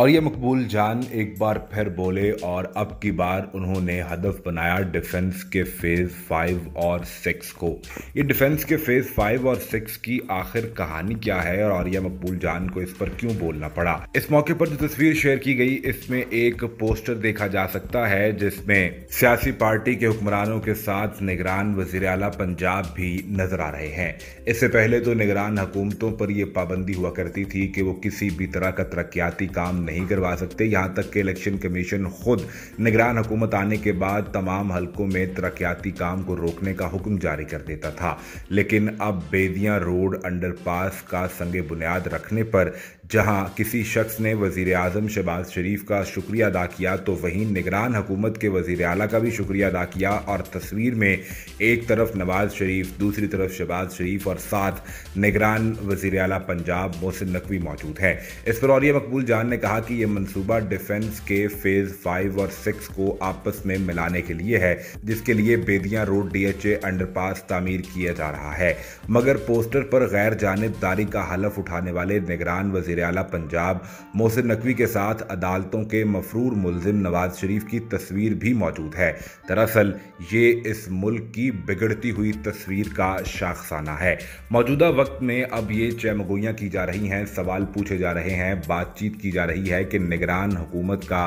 और ये मकबूल जान एक बार फिर बोले और अब की बार उन्होंने हदफ बनाया डिफेंस के फेज़ फाइव और सिक्स को ये डिफेंस के फेज़ फाइव और सिक्स की आखिर कहानी क्या है और आर्या मकबूल जान को इस पर क्यों बोलना पड़ा इस मौके पर जो तस्वीर शेयर की गई इसमें एक पोस्टर देखा जा सकता है जिसमें सियासी पार्टी के हुक्मरानों के साथ निगरान वजीर अला पंजाब भी नजर आ रहे हैं इससे पहले तो निगरान हुकूमतों पर यह पाबंदी हुआ करती थी कि वो किसी भी तरह का तरक्याती काम नहीं करवा सकते यहाँ तक कि इलेक्शन कमीशन खुद निगरान हुकूमत आने के बाद तमाम हलकों में तरक्याती काम को रोकने का हुक्म जारी कर देता था लेकिन अब बेदियाँ रोड अंडरपास का संग बुनियाद रखने पर जहां किसी शख्स ने वजीर अजम शहबाज शरीफ का शुक्रिया अदा किया तो वहीं निगरान हुकूमत के वजीर अला का भी शुक्रिया अदा किया और तस्वीर में एक तरफ नवाज शरीफ दूसरी तरफ शहबाज शरीफ और साथ निगरान वजीर अली पंजाब मोहसिन नकवी मौजूद है इस पर और मकबूल जान ने कहा कि यह मनसूबा डिफेंस के फेज़ फाइव और सिक्स को आपस में मिलाने के लिए है जिसके लिए Bedia road D H under underpass तमीर किया जा रहा है मगर पोस्टर पर गैर जानबदारी का हलफ उठाने वाले निगरान वजी वजीर अला पंजाब मोहसिन नकवी के साथ अदालतों के मफरूर मुलजिम नवाज शरीफ की तस्वीर भी मौजूद है दरअसल ये इस मुल्क की बिगड़ती हुई तस्वीर का शाखसाना है मौजूदा वक्त में अब ये चैमगोइयाँ की जा रही हैं सवाल पूछे जा रहे हैं बातचीत की जा रही है कि निगरान हुकूमत का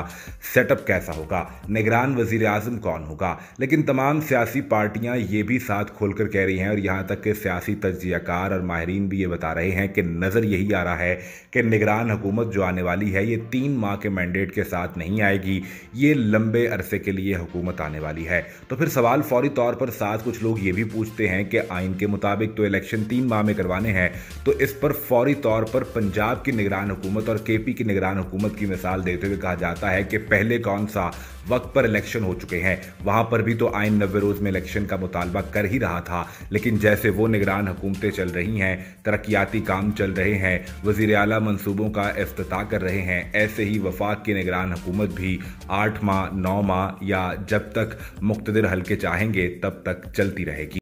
सेटअप कैसा होगा निगरान वजीर अजम कौन होगा लेकिन तमाम सियासी पार्टियाँ ये भी साथ खोलकर कह रही हैं और यहाँ तक के सियासी तजियाकार और माहरीन भी ये बता रहे हैं कि नज़र यही आ रहा है कि कि निगरान हुकूमत जो आने वाली है ये तीन माह के मैंडेट के साथ नहीं आएगी ये लंबे अरसे के लिए हुकूमत आने वाली है तो फिर सवाल फौरी तौर पर साथ कुछ लोग ये भी पूछते हैं कि आइन के मुताबिक तो इलेक्शन तीन माह में करवाने हैं तो इस पर फौरी तौर पर पंजाब की निगरान हुकूमत और के की निगरान हुकूमत की मिसाल देते हुए कहा जाता है कि पहले कौन सा वक्त पर इलेक्शन हो चुके हैं वहां पर भी तो आइन नब्बे रोज में इलेक्शन का मुतालबा कर ही रहा था लेकिन जैसे वो निगरान हुकूमतें चल रही हैं तरक्याती काम चल रहे हैं वजीर अला मनसूबों का अफ्ताह कर रहे हैं ऐसे ही वफाक की निगरान हुकूमत भी आठ माह नौ माह या जब तक मुख्तर हल्के चाहेंगे तब तक चलती रहेगी